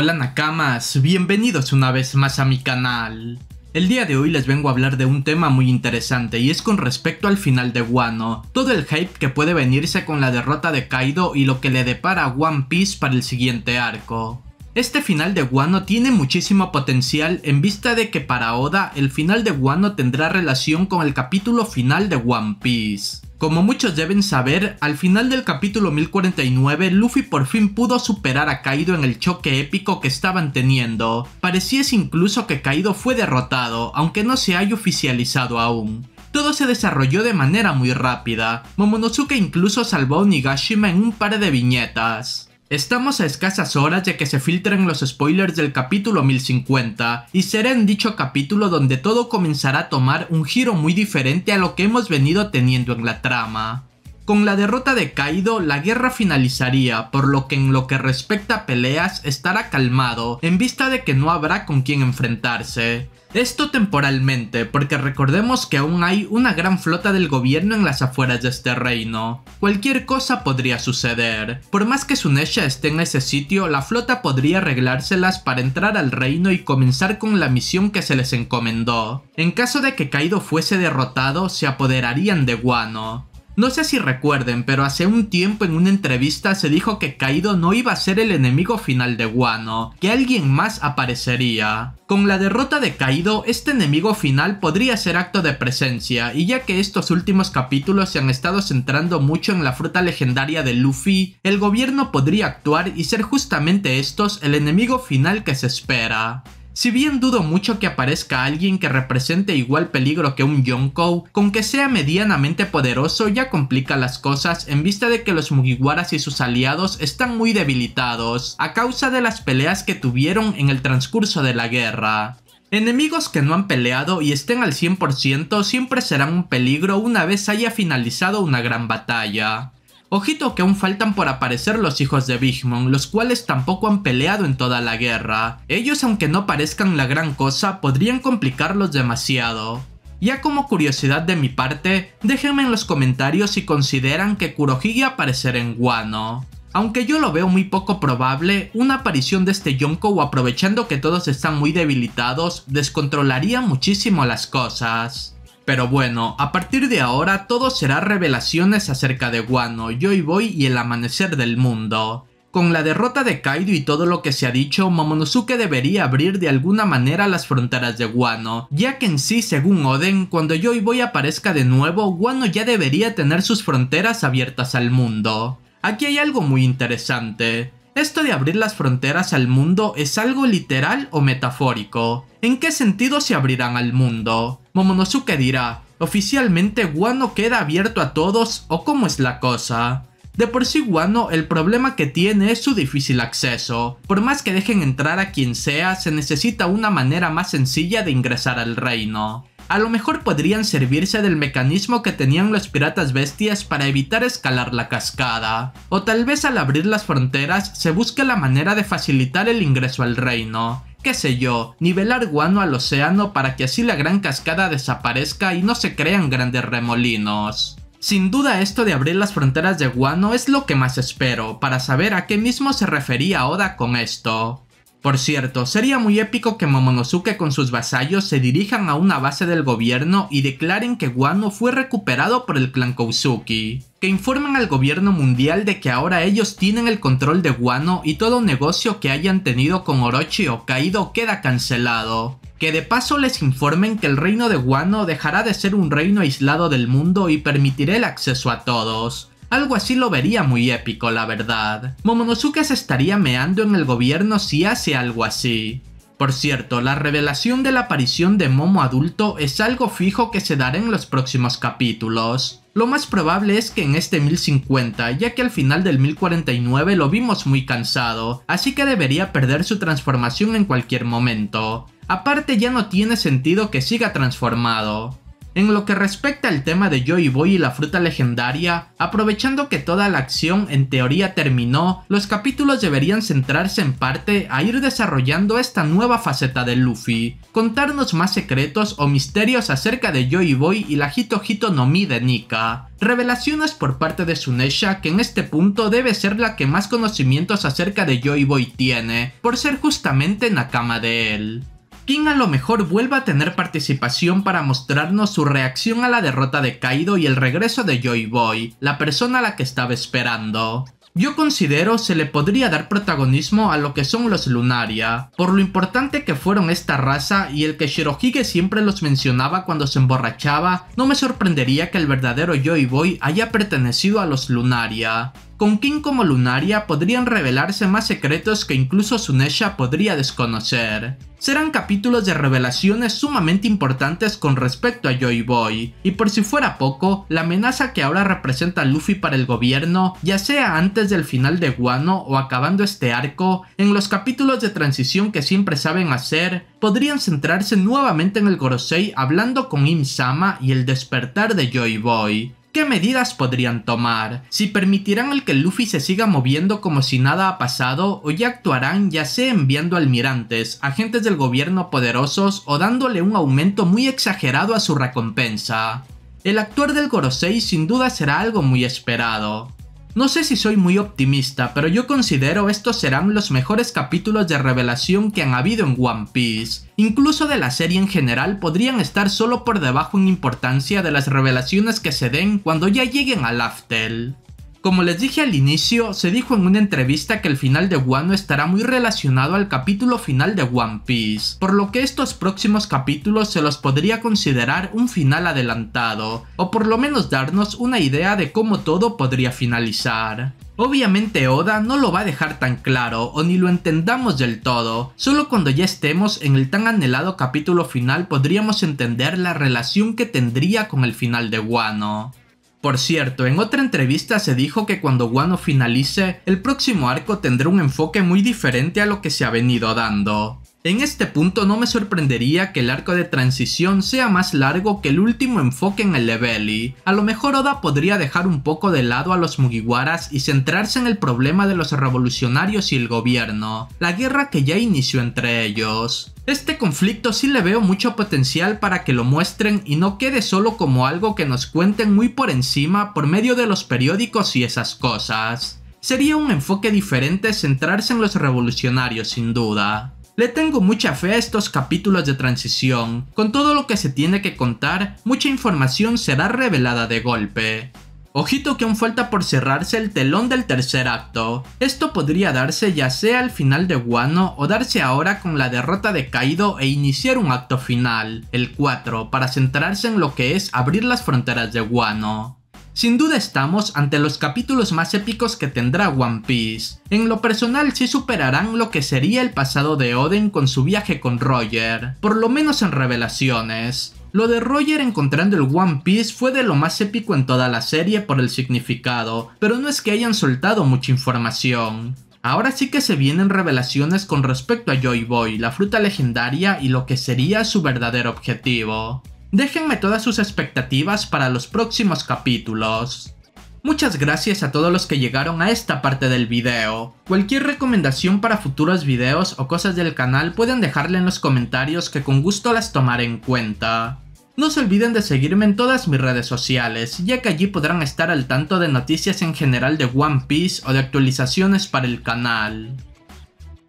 Hola Nakamas, bienvenidos una vez más a mi canal. El día de hoy les vengo a hablar de un tema muy interesante y es con respecto al final de Wano, todo el hype que puede venirse con la derrota de Kaido y lo que le depara One Piece para el siguiente arco. Este final de Wano tiene muchísimo potencial en vista de que para Oda el final de Wano tendrá relación con el capítulo final de One Piece. Como muchos deben saber, al final del capítulo 1049 Luffy por fin pudo superar a Kaido en el choque épico que estaban teniendo. Pareciese incluso que Kaido fue derrotado, aunque no se haya oficializado aún. Todo se desarrolló de manera muy rápida, Momonosuke incluso salvó a Nigashima en un par de viñetas. Estamos a escasas horas de que se filtren los spoilers del capítulo 1050, y será en dicho capítulo donde todo comenzará a tomar un giro muy diferente a lo que hemos venido teniendo en la trama. Con la derrota de Kaido, la guerra finalizaría, por lo que en lo que respecta a peleas estará calmado, en vista de que no habrá con quien enfrentarse. Esto temporalmente, porque recordemos que aún hay una gran flota del gobierno en las afueras de este reino. Cualquier cosa podría suceder. Por más que Sunesha esté en ese sitio, la flota podría arreglárselas para entrar al reino y comenzar con la misión que se les encomendó. En caso de que Kaido fuese derrotado, se apoderarían de Guano. No sé si recuerden, pero hace un tiempo en una entrevista se dijo que Kaido no iba a ser el enemigo final de Wano, que alguien más aparecería. Con la derrota de Kaido, este enemigo final podría ser acto de presencia, y ya que estos últimos capítulos se han estado centrando mucho en la fruta legendaria de Luffy, el gobierno podría actuar y ser justamente estos el enemigo final que se espera. Si bien dudo mucho que aparezca alguien que represente igual peligro que un Yonkou, con que sea medianamente poderoso ya complica las cosas en vista de que los Mugiwaras y sus aliados están muy debilitados a causa de las peleas que tuvieron en el transcurso de la guerra. Enemigos que no han peleado y estén al 100% siempre serán un peligro una vez haya finalizado una gran batalla. Ojito que aún faltan por aparecer los hijos de Bigmon, los cuales tampoco han peleado en toda la guerra. Ellos, aunque no parezcan la gran cosa, podrían complicarlos demasiado. Ya como curiosidad de mi parte, déjenme en los comentarios si consideran que Kurohige aparecerá en Wano. Aunque yo lo veo muy poco probable, una aparición de este Yonko aprovechando que todos están muy debilitados descontrolaría muchísimo las cosas. Pero bueno, a partir de ahora todo será revelaciones acerca de Wano, Joy Boy y el amanecer del mundo. Con la derrota de Kaido y todo lo que se ha dicho, Momonosuke debería abrir de alguna manera las fronteras de Wano, ya que en sí, según Oden, cuando Joy Boy aparezca de nuevo, Wano ya debería tener sus fronteras abiertas al mundo. Aquí hay algo muy interesante. Esto de abrir las fronteras al mundo es algo literal o metafórico. ¿En qué sentido se abrirán al mundo? Momonosuke dirá, ¿oficialmente Guano queda abierto a todos o cómo es la cosa? De por sí Guano el problema que tiene es su difícil acceso. Por más que dejen entrar a quien sea, se necesita una manera más sencilla de ingresar al reino a lo mejor podrían servirse del mecanismo que tenían los piratas bestias para evitar escalar la cascada, o tal vez al abrir las fronteras se busque la manera de facilitar el ingreso al reino, qué sé yo, nivelar guano al océano para que así la gran cascada desaparezca y no se crean grandes remolinos. Sin duda esto de abrir las fronteras de Guano es lo que más espero, para saber a qué mismo se refería Oda con esto. Por cierto, sería muy épico que Momonosuke con sus vasallos se dirijan a una base del gobierno y declaren que Guano fue recuperado por el clan Kousuki. Que informen al gobierno mundial de que ahora ellos tienen el control de Guano y todo negocio que hayan tenido con Orochi o Kaido queda cancelado. Que de paso les informen que el reino de Guano dejará de ser un reino aislado del mundo y permitirá el acceso a todos. Algo así lo vería muy épico, la verdad. Momonosuke se estaría meando en el gobierno si hace algo así. Por cierto, la revelación de la aparición de Momo adulto es algo fijo que se dará en los próximos capítulos. Lo más probable es que en este 1050, ya que al final del 1049 lo vimos muy cansado, así que debería perder su transformación en cualquier momento. Aparte ya no tiene sentido que siga transformado. En lo que respecta al tema de Joy Boy y la fruta legendaria, aprovechando que toda la acción en teoría terminó, los capítulos deberían centrarse en parte a ir desarrollando esta nueva faceta de Luffy, contarnos más secretos o misterios acerca de Joy Boy y la Hito Hito no Mi de Nika, Revelaciones por parte de Sunesha que en este punto debe ser la que más conocimientos acerca de Joy Boy tiene, por ser justamente nakama de él. King a lo mejor vuelva a tener participación para mostrarnos su reacción a la derrota de Kaido y el regreso de Joy Boy, la persona a la que estaba esperando. Yo considero se le podría dar protagonismo a lo que son los Lunaria, por lo importante que fueron esta raza y el que Shirohige siempre los mencionaba cuando se emborrachaba, no me sorprendería que el verdadero Joy Boy haya pertenecido a los Lunaria. Con King como lunaria podrían revelarse más secretos que incluso Sunesha podría desconocer. Serán capítulos de revelaciones sumamente importantes con respecto a Joy Boy, y por si fuera poco, la amenaza que ahora representa Luffy para el gobierno, ya sea antes del final de Guano o acabando este arco, en los capítulos de transición que siempre saben hacer, podrían centrarse nuevamente en el Gorosei hablando con Im-sama y el despertar de Joy Boy, ¿Qué medidas podrían tomar? Si permitirán el que Luffy se siga moviendo como si nada ha pasado o ya actuarán ya sea enviando almirantes, agentes del gobierno poderosos o dándole un aumento muy exagerado a su recompensa. El actuar del Gorosei sin duda será algo muy esperado. No sé si soy muy optimista, pero yo considero estos serán los mejores capítulos de revelación que han habido en One Piece. Incluso de la serie en general podrían estar solo por debajo en importancia de las revelaciones que se den cuando ya lleguen al Laftel. Como les dije al inicio, se dijo en una entrevista que el final de Wano estará muy relacionado al capítulo final de One Piece, por lo que estos próximos capítulos se los podría considerar un final adelantado, o por lo menos darnos una idea de cómo todo podría finalizar. Obviamente Oda no lo va a dejar tan claro o ni lo entendamos del todo, solo cuando ya estemos en el tan anhelado capítulo final podríamos entender la relación que tendría con el final de Wano. Por cierto, en otra entrevista se dijo que cuando Wano finalice, el próximo arco tendrá un enfoque muy diferente a lo que se ha venido dando. En este punto no me sorprendería que el arco de transición sea más largo que el último enfoque en el y A lo mejor Oda podría dejar un poco de lado a los Mugiwaras y centrarse en el problema de los revolucionarios y el gobierno, la guerra que ya inició entre ellos. Este conflicto sí le veo mucho potencial para que lo muestren y no quede solo como algo que nos cuenten muy por encima por medio de los periódicos y esas cosas. Sería un enfoque diferente centrarse en los revolucionarios sin duda. Le tengo mucha fe a estos capítulos de transición. Con todo lo que se tiene que contar, mucha información será revelada de golpe. Ojito que aún falta por cerrarse el telón del tercer acto. Esto podría darse ya sea al final de Wano o darse ahora con la derrota de Kaido e iniciar un acto final, el 4, para centrarse en lo que es abrir las fronteras de Wano. Sin duda estamos ante los capítulos más épicos que tendrá One Piece. En lo personal sí superarán lo que sería el pasado de Oden con su viaje con Roger, por lo menos en revelaciones. Lo de Roger encontrando el One Piece fue de lo más épico en toda la serie por el significado, pero no es que hayan soltado mucha información. Ahora sí que se vienen revelaciones con respecto a Joy Boy, la fruta legendaria y lo que sería su verdadero objetivo. Déjenme todas sus expectativas para los próximos capítulos. Muchas gracias a todos los que llegaron a esta parte del video. Cualquier recomendación para futuros videos o cosas del canal pueden dejarla en los comentarios que con gusto las tomaré en cuenta. No se olviden de seguirme en todas mis redes sociales, ya que allí podrán estar al tanto de noticias en general de One Piece o de actualizaciones para el canal.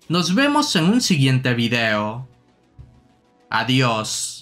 Nos vemos en un siguiente video. Adiós.